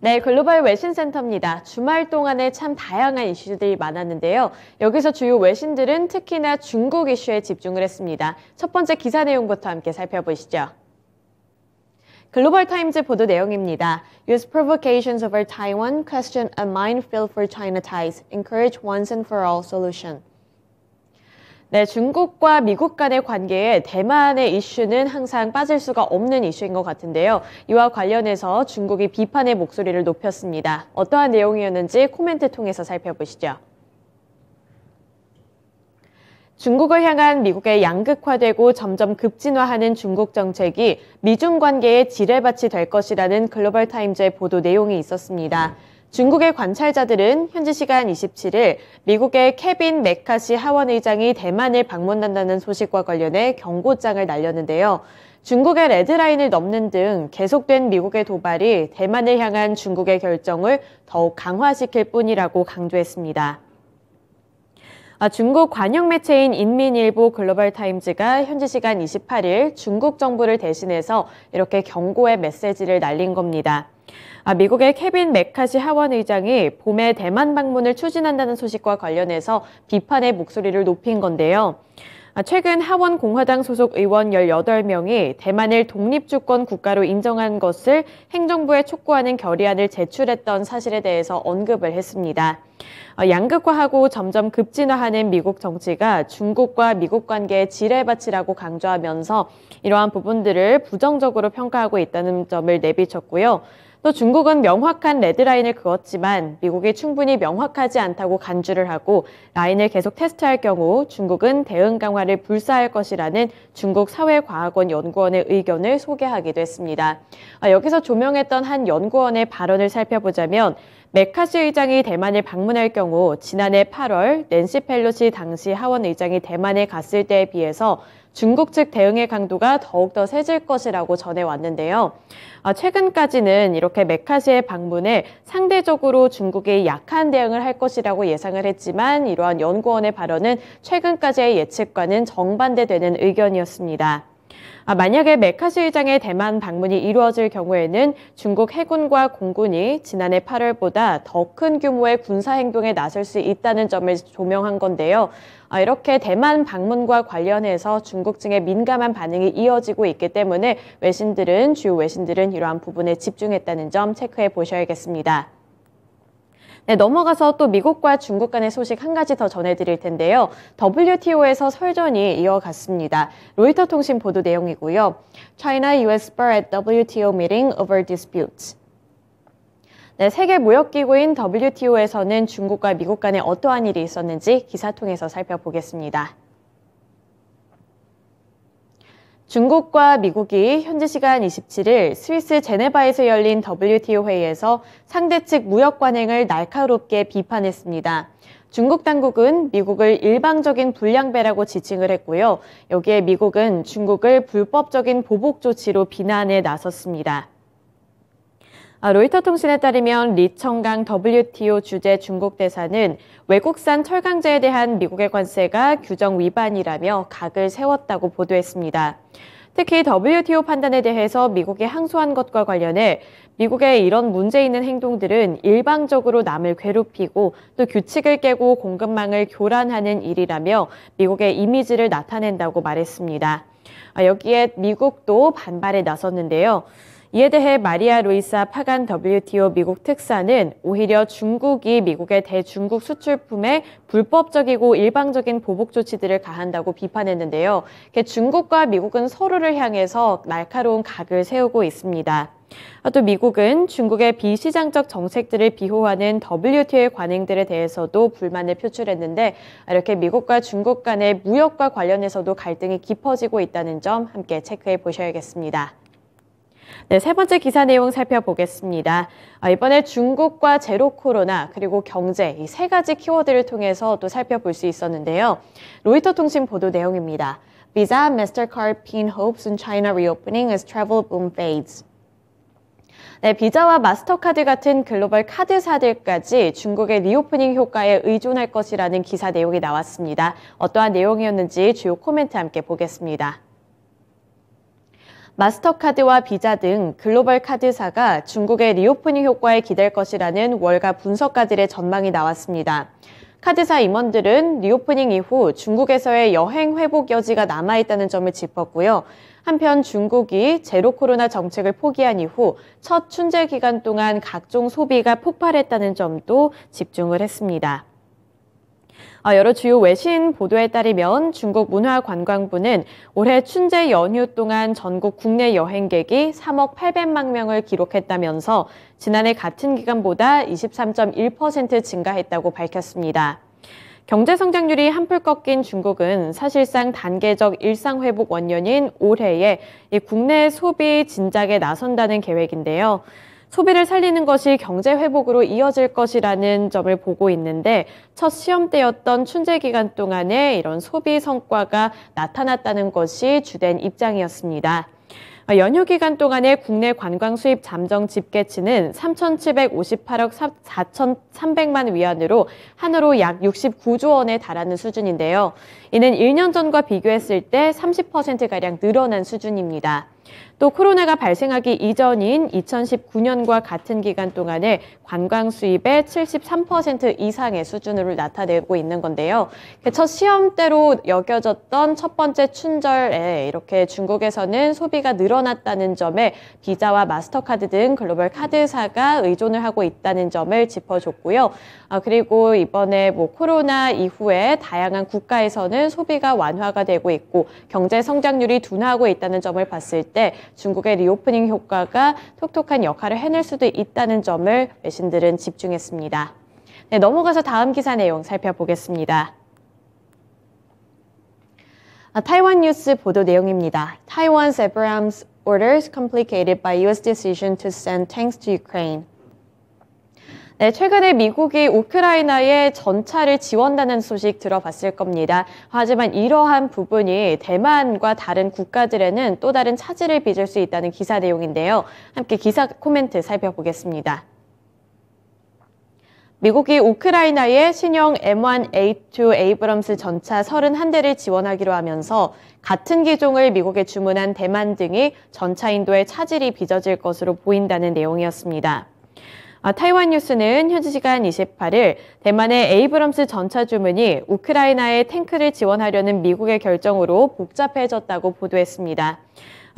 네, 글로벌 외신센터입니다. 주말 동안에 참 다양한 이슈들이 많았는데요. 여기서 주요 외신들은 특히나 중국 이슈에 집중을 했습니다. 첫 번째 기사 내용부터 함께 살펴보시죠. 글로벌 타임즈 보도 내용입니다. Use provocations over Taiwan, question a minefield for China ties, encourage once and for all solution. 네, 중국과 미국 간의 관계에 대만의 이슈는 항상 빠질 수가 없는 이슈인 것 같은데요. 이와 관련해서 중국이 비판의 목소리를 높였습니다. 어떠한 내용이었는지 코멘트 통해서 살펴보시죠. 중국을 향한 미국의 양극화되고 점점 급진화하는 중국 정책이 미중 관계의 지뢰밭이 될 것이라는 글로벌 타임즈의 보도 내용이 있었습니다. 중국의 관찰자들은 현지 시간 27일 미국의 케빈 메카시 하원의장이 대만을 방문한다는 소식과 관련해 경고장을 날렸는데요. 중국의 레드라인을 넘는 등 계속된 미국의 도발이 대만을 향한 중국의 결정을 더욱 강화시킬 뿐이라고 강조했습니다. 아, 중국 관영 매체인 인민일보 글로벌 타임즈가 현지 시간 28일 중국 정부를 대신해서 이렇게 경고의 메시지를 날린 겁니다. 아, 미국의 케빈 맥카시 하원 의장이 봄에 대만 방문을 추진한다는 소식과 관련해서 비판의 목소리를 높인 건데요. 아, 최근 하원 공화당 소속 의원 18명이 대만을 독립주권 국가로 인정한 것을 행정부에 촉구하는 결의안을 제출했던 사실에 대해서 언급을 했습니다. 아, 양극화하고 점점 급진화하는 미국 정치가 중국과 미국 관계의 지뢰밭이라고 강조하면서 이러한 부분들을 부정적으로 평가하고 있다는 점을 내비쳤고요. 또 중국은 명확한 레드라인을 그었지만 미국이 충분히 명확하지 않다고 간주를 하고 라인을 계속 테스트할 경우 중국은 대응 강화를 불사할 것이라는 중국 사회과학원 연구원의 의견을 소개하기도 했습니다. 아, 여기서 조명했던 한 연구원의 발언을 살펴보자면 메카시 의장이 대만을 방문할 경우 지난해 8월 낸시 펠로시 당시 하원 의장이 대만에 갔을 때에 비해서 중국 측 대응의 강도가 더욱더 세질 것이라고 전해왔는데요. 아, 최근까지는 이렇게 메카시의 방문에 상대적으로 중국의 약한 대응을 할 것이라고 예상을 했지만 이러한 연구원의 발언은 최근까지의 예측과는 정반대되는 의견이었습니다. 아, 만약에 메카시 의장의 대만 방문이 이루어질 경우에는 중국 해군과 공군이 지난해 8월보다 더 큰 규모의 군사 행동에 나설 수 있다는 점을 조명한 건데요. 아, 이렇게 대만 방문과 관련해서 중국 측의 민감한 반응이 이어지고 있기 때문에 외신들은 주요 외신들은 이러한 부분에 집중했다는 점 체크해 보셔야겠습니다. 네, 넘어가서 또 미국과 중국 간의 소식 한 가지 더 전해드릴 텐데요. WTO에서 설전이 이어갔습니다. 로이터 통신 보도 내용이고요. China US b a r at WTO meeting over disputes. 네, 세계 무역기구인 WTO에서는 중국과 미국 간에 어떠한 일이 있었는지 기사 통해서 살펴보겠습니다. 중국과 미국이 현지 시간 27일 스위스 제네바에서 열린 WTO 회의에서 상대 측 무역 관행을 날카롭게 비판했습니다. 중국 당국은 미국을 일방적인 불량배라고 지칭을 했고요. 여기에 미국은 중국을 불법적인 보복 조치로 비난에 나섰습니다. 아, 로이터 통신에 따르면 리청강 WTO 주재 중국 대사는 외국산 철강제에 대한 미국의 관세가 규정 위반이라며 각을 세웠다고 보도했습니다. 특히 WTO 판단에 대해서 미국이 항소한 것과 관련해 미국의 이런 문제 있는 행동들은 일방적으로 남을 괴롭히고 또 규칙을 깨고 공급망을 교란하는 일이라며 미국의 이미지를 나타낸다고 말했습니다. 아, 여기에 미국도 반발에 나섰는데요. 이에 대해 마리아 루이사 파간 WTO 미국 특사는 오히려 중국이 미국의 대중국 수출품에 불법적이고 일방적인 보복 조치들을 가한다고 비판했는데요. 중국과 미국은 서로를 향해서 날카로운 각을 세우고 있습니다. 아, 또 미국은 중국의 비시장적 정책들을 비호하는 WTO의 관행들에 대해서도 불만을 표출했는데 아, 이렇게 미국과 중국 간의 무역과 관련해서도 갈등이 깊어지고 있다는 점 함께 체크해 보셔야겠습니다. 네, 세 번째 기사 내용 살펴보겠습니다. 아, 이번에 중국과 제로 코로나 그리고 경제 이 세 가지 키워드를 통해서 또 살펴볼 수 있었는데요. 로이터 통신 보도 내용입니다. Visa, Mastercard, pin hopes in China reopening as travel boom fades. 네, 비자와 마스터카드 같은 글로벌 카드사들까지 중국의 리오프닝 효과에 의존할 것이라는 기사 내용이 나왔습니다. 어떠한 내용이었는지 주요 코멘트 함께 보겠습니다. 마스터카드와 비자 등 글로벌 카드사가 중국의 리오프닝 효과에 기댈 것이라는 월가 분석가들의 전망이 나왔습니다. 카드사 임원들은 리오프닝 이후 중국에서의 여행 회복 여지가 남아있다는 점을 짚었고요. 한편 중국이 제로 코로나 정책을 포기한 이후 첫 춘제 기간 동안 각종 소비가 폭발했다는 점도 집중을 했습니다. 아, 여러 주요 외신 보도에 따르면 중국 문화관광부는 올해 춘제 연휴 동안 전국 국내 여행객이 3억 800만 명을 기록했다면서 지난해 같은 기간보다 23.1% 증가했다고 밝혔습니다. 경제 성장률이 한풀 꺾인 중국은 사실상 단계적 일상 회복 원년인 올해에 국내 소비 진작에 나선다는 계획인데요. 소비를 살리는 것이 경제 회복으로 이어질 것이라는 점을 보고 있는데 첫 시험 때였던 춘제 기간 동안에 이런 소비 성과가 나타났다는 것이 주된 입장이었습니다. 연휴 기간 동안에 국내 관광 수입 잠정 집계치는 3,758억 4,300만 위안으로 한으로 약 69조 원에 달하는 수준인데요. 이는 1년 전과 비교했을 때 30%가량 늘어난 수준입니다. 또 코로나가 발생하기 이전인 2019년과 같은 기간 동안에 관광 수입의 73% 이상의 수준으로 나타내고 있는 건데요. 그 첫 시험대로 여겨졌던 첫 번째 춘절에 이렇게 중국에서는 소비가 늘어났다는 점에 비자와 마스터카드 등 글로벌 카드사가 의존을 하고 있다는 점을 짚어줬고요. 아, 그리고 이번에 뭐 코로나 이후에 다양한 국가에서는 소비가 완화가 되고 있고 경제 성장률이 둔화하고 있다는 점을 봤을 때 중국의 리오프닝 효과가 톡톡한 역할을 해낼 수도 있다는 점을 외신들은 집중했습니다. 네, 넘어가서 다음 기사 내용 살펴보겠습니다. 아, 타이완 뉴스 보도 내용입니다. 타이완 세브람스 Abrams orders complicated by U.S. decision to send tanks to Ukraine. 네, 최근에 미국이 우크라이나에 전차를 지원한다는 소식 들어봤을 겁니다. 하지만 이러한 부분이 대만과 다른 국가들에는 또 다른 차질을 빚을 수 있다는 기사 내용인데요. 함께 기사 코멘트 살펴보겠습니다. 미국이 우크라이나에 신형 M1A2 에이브럼스 전차 31대를 지원하기로 하면서 같은 기종을 미국에 주문한 대만 등이 전차 인도에 차질이 빚어질 것으로 보인다는 내용이었습니다. 아, 타이완 뉴스는 현지 시간 28일 대만의 에이브럼스 전차 주문이 우크라이나의 탱크를 지원하려는 미국의 결정으로 복잡해졌다고 보도했습니다.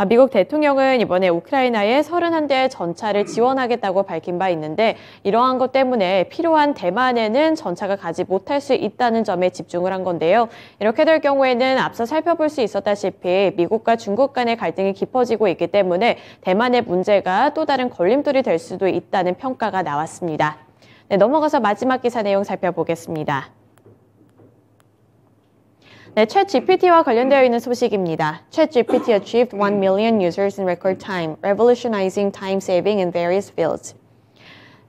아, 미국 대통령은 이번에 우크라이나에 31대 전차를 지원하겠다고 밝힌 바 있는데 이러한 것 때문에 필요한 대만에는 전차가 가지 못할 수 있다는 점에 집중을 한 건데요. 이렇게 될 경우에는 앞서 살펴볼 수 있었다시피 미국과 중국 간의 갈등이 깊어지고 있기 때문에 대만의 문제가 또 다른 걸림돌이 될 수도 있다는 평가가 나왔습니다. 네, 넘어가서 마지막 기사 내용 살펴보겠습니다. 네, 챗 GPT와 관련되어 있는 소식입니다. 최 GPT achieved 1 million users in record time, revolutionizing time saving in various fields.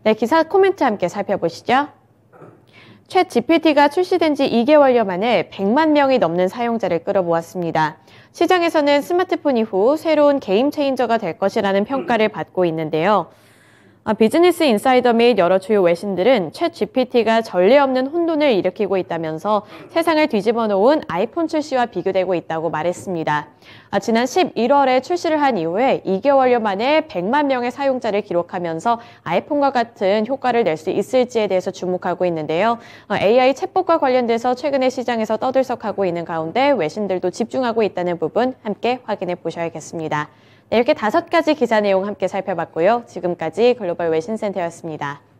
네, 기사 코멘트 함께 살펴보시죠. 최 GPT가 출시된 지 2개월여 만에 100만 명이 넘는 사용자를 끌어모았습니다. 시장에서는 스마트폰 이후 새로운 게임 체인저가 될 것이라는 평가를 받고 있는데요. 아, 비즈니스 인사이더 및 여러 주요 외신들은 챗 GPT가 전례 없는 혼돈을 일으키고 있다면서 세상을 뒤집어 놓은 아이폰 출시와 비교되고 있다고 말했습니다. 아, 지난 11월에 출시를 한 이후에 2개월여 만에 100만 명의 사용자를 기록하면서 아이폰과 같은 효과를 낼 수 있을지에 대해서 주목하고 있는데요. AI 아, 챗봇과 관련돼서 최근에 시장에서 떠들썩하고 있는 가운데 외신들도 집중하고 있다는 부분 함께 확인해 보셔야겠습니다. 이렇게 다섯 가지 기사 내용 함께 살펴봤고요. 지금까지 글로벌 외신센터였습니다.